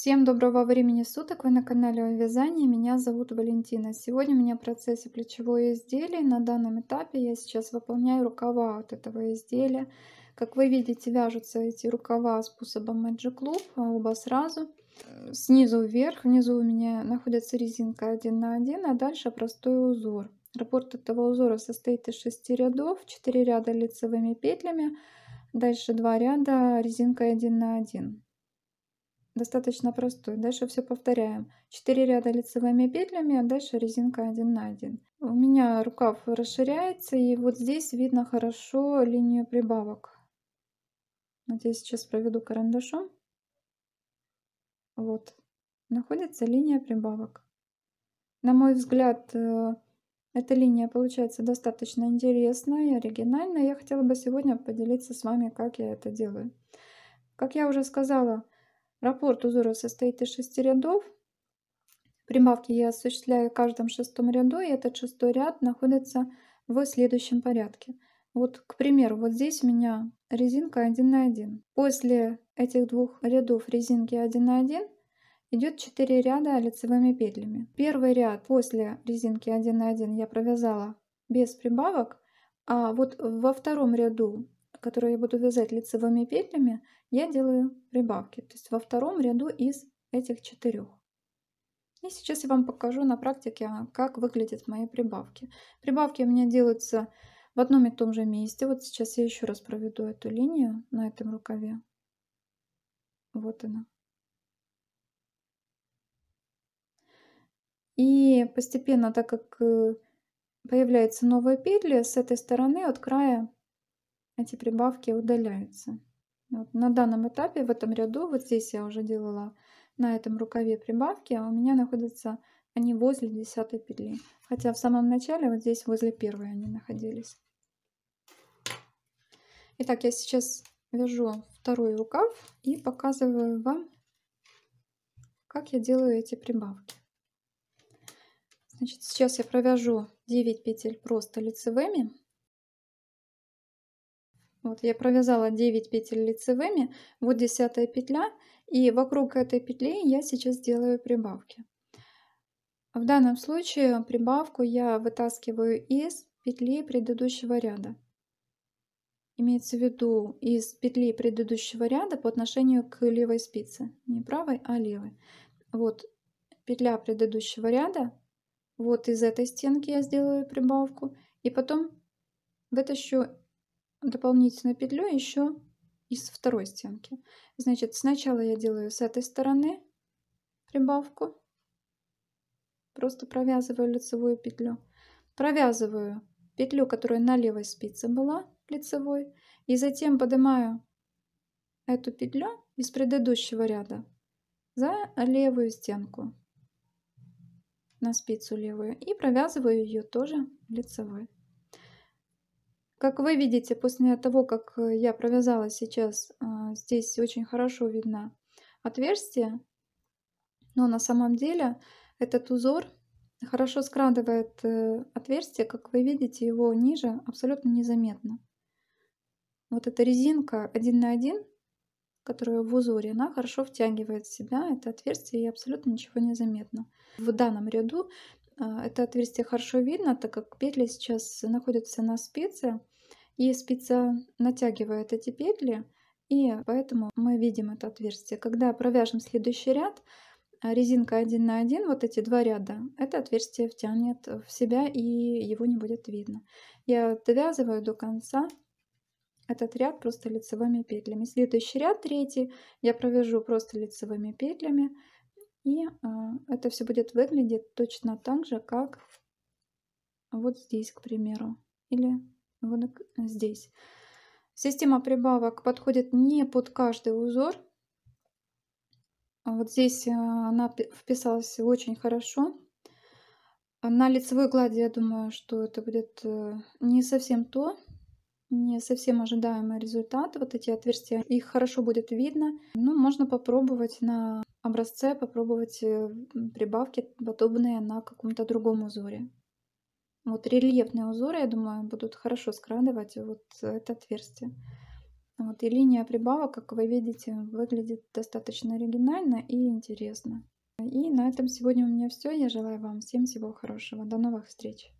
Всем доброго времени суток, вы на канале Вязание, меня зовут Валентина. Сегодня у меня в процессе плечевое изделие, на данном этапе я сейчас выполняю рукава от этого изделия. Как вы видите, вяжутся эти рукава способом Magic Loop, а оба сразу. Снизу вверх, внизу у меня находится резинка 1 на 1, а дальше простой узор. Раппорт этого узора состоит из 6 рядов, 4 ряда лицевыми петлями, дальше 2 ряда резинкой 1 на 1 достаточно простой. Дальше все повторяем. 4 ряда лицевыми петлями, а дальше резинка 1 на 1. У меня рукав расширяется, и вот здесь видно хорошо линию прибавок. Вот я сейчас проведу карандашом. Вот, находится линия прибавок. На мой взгляд, э, эта линия получается достаточно интересная и оригинальная. Я хотела бы сегодня поделиться с вами, как я это делаю. Как я уже сказала, Раппорт узора состоит из шести рядов. Прибавки я осуществляю в каждом шестом ряду, и этот шестой ряд находится в следующем порядке. Вот, к примеру, вот здесь у меня резинка 1 на 1. После этих двух рядов резинки 1 на 1 идет 4 ряда лицевыми петлями. Первый ряд после резинки 1 на 1 я провязала без прибавок, а вот во втором ряду которую я буду вязать лицевыми петлями, я делаю прибавки, то есть во втором ряду из этих четырех. И сейчас я вам покажу на практике, а, как выглядят мои прибавки. Прибавки у меня делаются в одном и том же месте. Вот сейчас я еще раз проведу эту линию на этом рукаве. Вот она. И постепенно, так как э, появляются новые петли, с этой стороны от края эти прибавки удаляются. Вот на данном этапе, в этом ряду, вот здесь я уже делала на этом рукаве прибавки, а у меня находятся они возле десятой петли. Хотя в самом начале, вот здесь возле первой они находились. Итак, я сейчас вяжу второй рукав и показываю вам, как я делаю эти прибавки. Значит, сейчас я провяжу 9 петель просто лицевыми. Вот я провязала 9 петель лицевыми, вот 10 петля, и вокруг этой петли я сейчас делаю прибавки. В данном случае прибавку я вытаскиваю из петли предыдущего ряда. Имеется в виду из петли предыдущего ряда по отношению к левой спице. Не правой, а левой. Вот петля предыдущего ряда. Вот из этой стенки я сделаю прибавку. И потом вытащу дополнительную петлю еще из второй стенки. Значит, сначала я делаю с этой стороны прибавку, просто провязываю лицевую петлю, провязываю петлю, которая на левой спице была лицевой, и затем поднимаю эту петлю из предыдущего ряда за левую стенку на спицу левую и провязываю ее тоже лицевой. Как вы видите, после того, как э, я провязала сейчас, а, здесь очень хорошо видно отверстие, но на самом деле этот узор хорошо скрадывает э, отверстие, как вы видите, его ниже абсолютно незаметно. Вот эта резинка один на один, которая в узоре, она хорошо втягивает в себя это отверстие и абсолютно ничего не заметно. В данном ряду а, это отверстие хорошо видно, так как петли сейчас находятся на спице, и спица натягивает эти петли, и поэтому мы видим это отверстие. Когда провяжем следующий ряд, а, резинка один на один, вот эти два ряда, это отверстие втянет в себя и его не будет видно. Я довязываю до конца этот ряд просто лицевыми петлями. Следующий ряд, третий, я провяжу просто лицевыми петлями. И а, это все будет выглядеть точно так же, как вот здесь, к примеру, или вот здесь. Система прибавок подходит не под каждый узор. Вот здесь э, она вписалась очень хорошо. На лицевой глади, я думаю, что это будет э, не совсем то, не совсем ожидаемый результат. Вот эти отверстия, их хорошо будет видно. Ну, можно попробовать на образце, попробовать э, прибавки подобные на каком-то другом узоре. Вот рельефные узоры, я думаю, будут хорошо скрадывать вот это отверстие. Вот, и линия прибавок, как вы видите, выглядит достаточно оригинально и интересно. И на этом сегодня у меня все. Я желаю вам всем всего хорошего. До новых встреч!